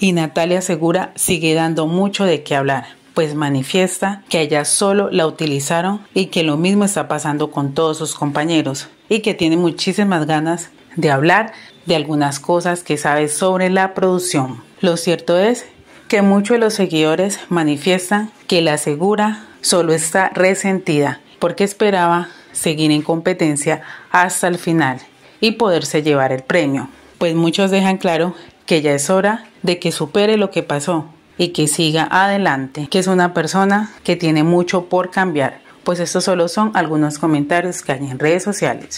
Y Natalia Segura sigue dando mucho de qué hablar, pues manifiesta que ella solo la utilizaron y que lo mismo está pasando con todos sus compañeros y que tiene muchísimas ganas de hablar de algunas cosas que sabe sobre la producción. Lo cierto es que muchos de los seguidores manifiestan que la Segura solo está resentida porque esperaba seguir en competencia hasta el final y poderse llevar el premio, pues muchos dejan claro que ya es hora de que supere lo que pasó y que siga adelante, que es una persona que tiene mucho por cambiar. Pues estos solo son algunos comentarios que hay en redes sociales.